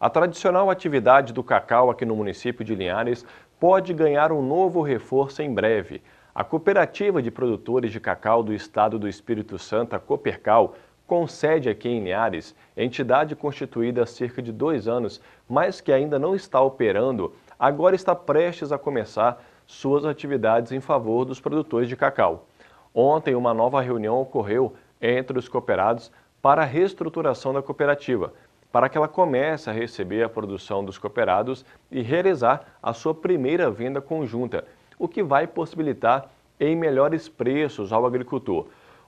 A tradicional atividade do cacau aqui no município de Linhares pode ganhar um novo reforço em breve. A Cooperativa de Produtores de Cacau do Estado do Espírito Santo, a Copercal, com sede aqui em Linhares, entidade constituída há cerca de dois anos, mas que ainda não está operando, agora está prestes a começar suas atividades em favor dos produtores de cacau. Ontem, uma nova reunião ocorreu entre os cooperados para a reestruturação da cooperativa, para que ela comece a receber a produção dos cooperados e realizar a sua primeira venda conjunta, o que vai possibilitar em melhores preços ao agricultor.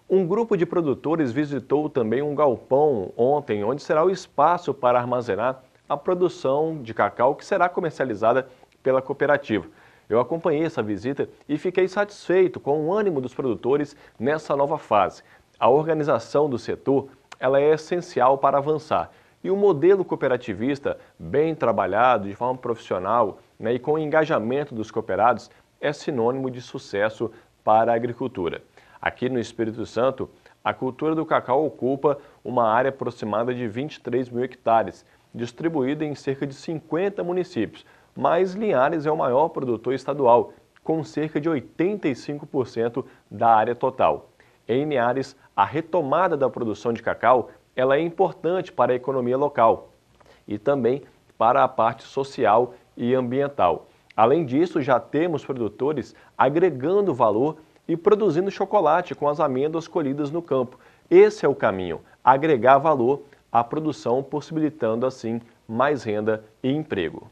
Um grupo de produtores visitou também um galpão ontem, onde será o espaço para armazenar a produção de cacau que será comercializada pela cooperativa. Eu acompanhei essa visita e fiquei satisfeito com o ânimo dos produtores nessa nova fase. A organização do setor ela é essencial para avançar. E o modelo cooperativista, bem trabalhado, de forma profissional né, e com o engajamento dos cooperados, é sinônimo de sucesso para a agricultura. Aqui no Espírito Santo, a cultura do cacau ocupa uma área aproximada de 23 mil hectares, distribuída em cerca de 50 municípios, mas Linhares é o maior produtor estadual, com cerca de 85% da área total. Em Linhares, a retomada da produção de cacau ela é importante para a economia local e também para a parte social e ambiental. Além disso, já temos produtores agregando valor e produzindo chocolate com as amêndoas colhidas no campo. Esse é o caminho, agregar valor à produção, possibilitando assim mais renda e emprego.